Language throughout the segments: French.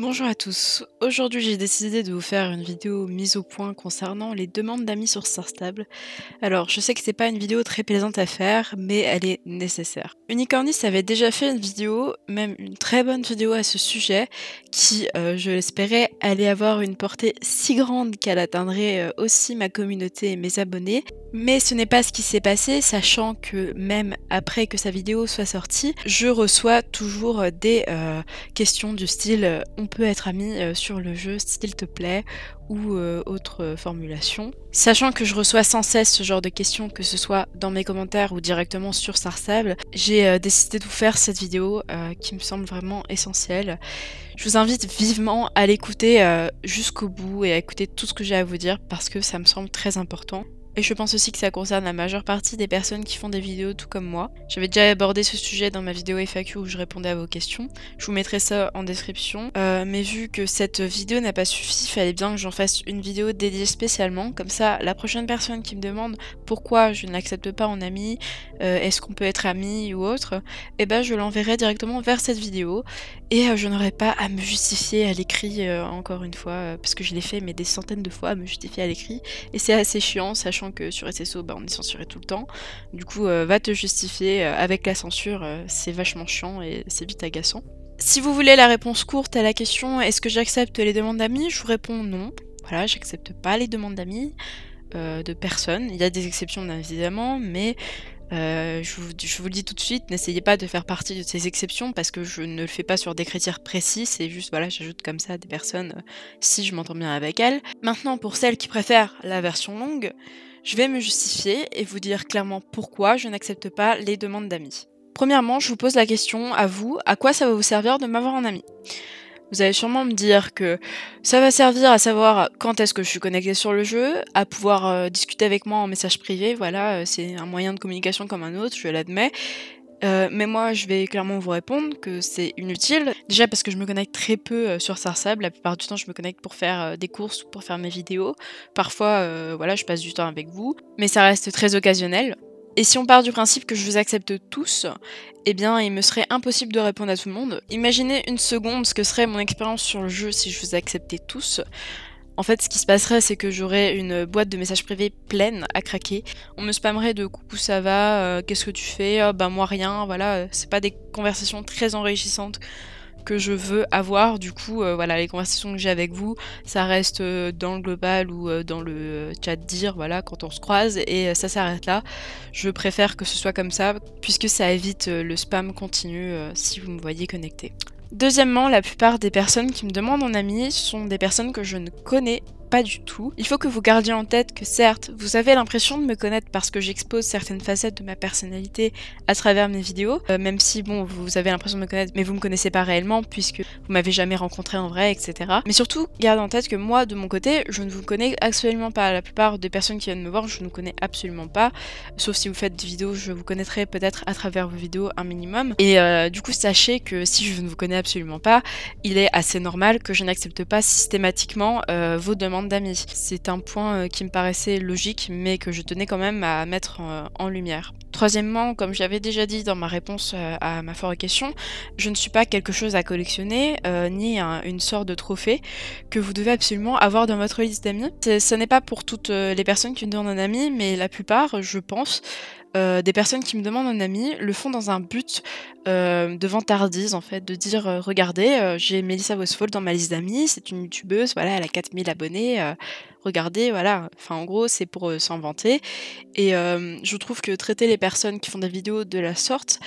Bonjour à tous, aujourd'hui j'ai décidé de vous faire une vidéo mise au point concernant les demandes d'amis sur Stable, Alors je sais que c'est pas une vidéo très plaisante à faire, mais elle est nécessaire. Unicornis avait déjà fait une vidéo, même une très bonne vidéo à ce sujet, qui euh, je l'espérais allait avoir une portée si grande qu'elle atteindrait euh, aussi ma communauté et mes abonnés. Mais ce n'est pas ce qui s'est passé, sachant que même après que sa vidéo soit sortie, je reçois toujours euh, des questions du style on peut être amis euh, sur le jeu s'il te plaît ou euh, autre formulation. Sachant que je reçois sans cesse ce genre de questions, que ce soit dans mes commentaires ou directement sur Sarsable, j'ai euh, décidé de vous faire cette vidéo qui me semble vraiment essentielle. Je vous invite vivement à l'écouter jusqu'au bout et à écouter tout ce que j'ai à vous dire parce que ça me semble très important. Et je pense aussi que ça concerne la majeure partie des personnes qui font des vidéos tout comme moi. J'avais déjà abordé ce sujet dans ma vidéo FAQ où je répondais à vos questions. Je vous mettrai ça en description. Euh, mais vu que cette vidéo n'a pas suffi, il fallait bien que j'en fasse une vidéo dédiée spécialement. Comme ça, la prochaine personne qui me demande pourquoi je ne l'accepte pas en ami, euh, est-ce qu'on peut être ami ou autre, eh ben je l'enverrai directement vers cette vidéo. Et euh, je n'aurai pas à me justifier à l'écrit encore une fois, parce que je l'ai fait mais des centaines de fois à me justifier à l'écrit. Et c'est assez chiant, sachant que sur SSO, bah, on est censuré tout le temps. Du coup, euh, va te justifier euh, avec la censure, euh, c'est vachement chiant et c'est vite agaçant. Si vous voulez la réponse courte à la question est-ce que j'accepte les demandes d'amis, je vous réponds non. Voilà, j'accepte pas les demandes d'amis, de personne, Il y a des exceptions évidemment, mais je, vous, le dis tout de suite, n'essayez pas de faire partie de ces exceptions parce que je ne le fais pas sur des critères précis, c'est juste, voilà, j'ajoute comme ça des personnes si je m'entends bien avec elles. Maintenant, pour celles qui préfèrent la version longue, je vais me justifier et vous dire clairement pourquoi je n'accepte pas les demandes d'amis. Premièrement, je vous pose la question à vous, à quoi ça va vous servir de m'avoir en ami vous allez sûrement me dire que ça va servir à savoir quand est-ce que je suis connecté sur le jeu, à pouvoir euh, discuter avec moi en message privé, voilà, euh, c'est un moyen de communication comme un autre, je l'admets, euh, mais moi, je vais clairement vous répondre que c'est inutile. Déjà parce que je me connecte très peu euh, sur Sarsab. La plupart du temps, je me connecte pour faire euh, des courses ou pour faire mes vidéos. Parfois, voilà, je passe du temps avec vous. Mais ça reste très occasionnel. Et si on part du principe que je vous accepte tous, eh bien, il me serait impossible de répondre à tout le monde. Imaginez une seconde ce que serait mon expérience sur le jeu si je vous acceptais tous. En fait, ce qui se passerait, c'est que j'aurais une boîte de messages privés pleine à craquer. On me spammerait de coucou, ça va, euh, qu'est-ce que tu fais, euh, bah moi rien, voilà. Euh, c'est pas des conversations très enrichissantes que je veux avoir. Du coup, voilà, les conversations que j'ai avec vous, ça reste dans le global ou dans le chat dire, voilà, quand on se croise, et ça s'arrête là. Je préfère que ce soit comme ça, puisque ça évite le spam continu si vous me voyez connecté. Deuxièmement, la plupart des personnes qui me demandent en ami sont des personnes que je ne connais pas du tout. Il faut que vous gardiez en tête que certes, vous avez l'impression de me connaître parce que j'expose certaines facettes de ma personnalité à travers mes vidéos, euh, même si bon, vous avez l'impression de me connaître, mais vous me connaissez pas réellement puisque vous m'avez jamais rencontré en vrai, etc. Mais surtout, gardez en tête que moi, de mon côté, je ne vous connais absolument pas. La plupart des personnes qui viennent me voir, je ne connais absolument pas, sauf si vous faites des vidéos, je vous connaîtrai peut-être à travers vos vidéos un minimum. Et euh, du coup, sachez que si je ne vous connais absolument pas, il est assez normal que je n'accepte pas systématiquement euh, vos demandes d'amis. C'est un point euh, qui me paraissait logique, mais que je tenais quand même à mettre euh, en lumière. Troisièmement, comme j'avais déjà dit dans ma réponse euh, à ma forte question, je ne suis pas quelque chose à collectionner, ni une sorte de trophée que vous devez absolument avoir dans votre liste d'amis. Ce n'est pas pour toutes les personnes qui me donnent un ami, mais la plupart, je pense, euh, des personnes qui me demandent un ami le font dans un but euh, de vantardise, en fait, de dire euh, regardez, j'ai Melissa Westphal dans ma liste d'amis, c'est une youtubeuse, voilà, elle a 4000 abonnés, regardez, voilà. Enfin, en gros, c'est pour euh, s'en vanter. Et euh, je trouve que traiter les personnes qui font des vidéos de la sorte,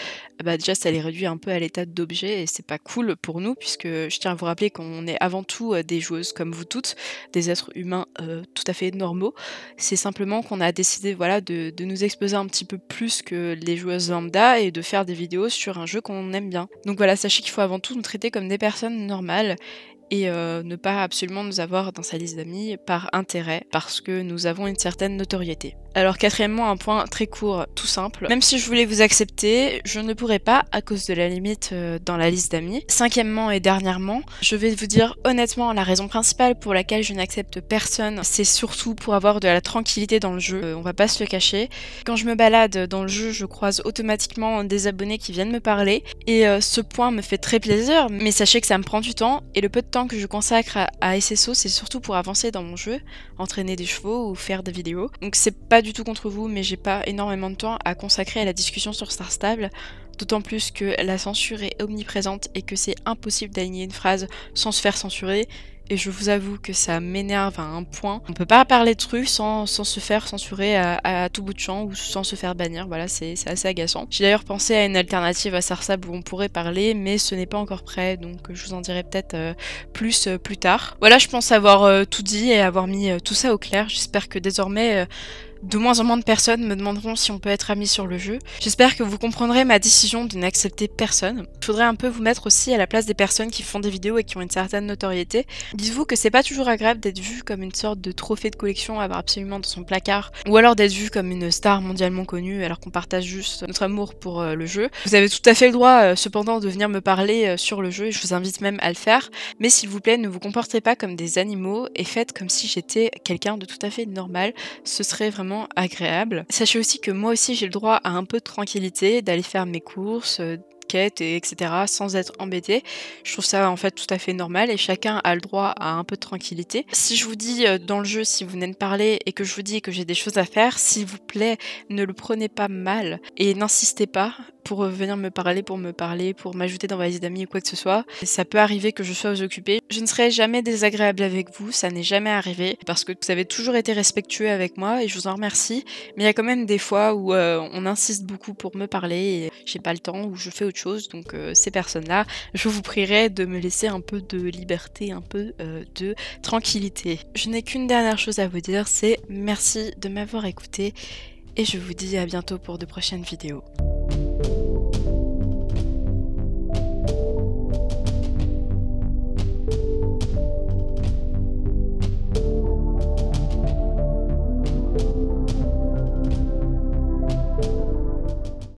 bah, déjà, ça les réduit un peu à l'état d'objet et c'est pas cool pour nous, puisque je tiens à vous rappeler qu'on est avant tout euh, des joueuses comme vous toutes, des êtres humains tout à fait normaux. C'est simplement qu'on a décidé, voilà, de, de nous exposer un petit peu plus que les joueuses lambda et de faire des vidéos sur un jeu qu'on aime bien. Donc voilà, sachez qu'il faut avant tout nous traiter comme des personnes normales et euh, ne pas absolument nous avoir dans sa liste d'amis par intérêt parce que nous avons une certaine notoriété. Alors quatrièmement, un point très court, tout simple. Même si je voulais vous accepter, je ne pourrais pas à cause de la limite euh, dans la liste d'amis. Cinquièmement et dernièrement, je vais vous dire honnêtement la raison principale pour laquelle je n'accepte personne, c'est surtout pour avoir de la tranquillité dans le jeu. Euh, on va pas se le cacher. Quand je me balade dans le jeu, je croise automatiquement des abonnés qui viennent me parler et euh, ce point me fait très plaisir, mais sachez que ça me prend du temps et le peu de temps que je consacre à, à SSO, c'est surtout pour avancer dans mon jeu, entraîner des chevaux ou faire des vidéos. Donc c'est pas du tout contre vous, mais j'ai pas énormément de temps à consacrer à la discussion sur Star Stable, d'autant plus que la censure est omniprésente et que c'est impossible d'aligner une phrase sans se faire censurer. Et je vous avoue que ça m'énerve à un point. On peut pas parler de trucs sans, se faire censurer à, tout bout de champ ou sans se faire bannir. Voilà, c'est assez agaçant. J'ai d'ailleurs pensé à une alternative à Star Stable où on pourrait parler, mais ce n'est pas encore prêt, donc je vous en dirai peut-être euh, plus euh, plus tard. Voilà, je pense avoir euh, tout dit et avoir mis tout ça au clair. J'espère que désormais de moins en moins de personnes me demanderont si on peut être amis sur le jeu. J'espère que vous comprendrez ma décision de n'accepter personne. Je faudrait un peu vous mettre aussi à la place des personnes qui font des vidéos et qui ont une certaine notoriété. Dites-vous que c'est pas toujours agréable d'être vu comme une sorte de trophée de collection à avoir absolument dans son placard, ou alors d'être vu comme une star mondialement connue alors qu'on partage juste notre amour pour euh, le jeu. Vous avez tout à fait le droit euh, cependant de venir me parler euh, sur le jeu et je vous invite même à le faire, mais s'il vous plaît ne vous comportez pas comme des animaux et faites comme si j'étais quelqu'un de tout à fait normal. Ce serait vraiment agréable. Sachez aussi que moi aussi j'ai le droit à un peu de tranquillité, d'aller faire mes courses, euh, quêtes, etc. sans être embêté. Je trouve ça en fait tout à fait normal et chacun a le droit à un peu de tranquillité. Si je vous dis euh, dans le jeu, si vous venez de parler et que je vous dis que j'ai des choses à faire, s'il vous plaît, ne le prenez pas mal et n'insistez pas pour venir me parler, pour me parler, pour m'ajouter dans ma liste d'amis ou quoi que ce soit. Ça peut arriver que je sois occupée. Je ne serai jamais désagréable avec vous, ça n'est jamais arrivé, parce que vous avez toujours été respectueux avec moi et je vous en remercie. Mais il y a quand même des fois où euh, on insiste beaucoup pour me parler et j'ai pas le temps ou je fais autre chose. Donc euh, ces personnes-là, je vous prierai de me laisser un peu de liberté, un peu euh, de tranquillité. Je n'ai qu'une dernière chose à vous dire, c'est merci de m'avoir écouté et je vous dis à bientôt pour de prochaines vidéos.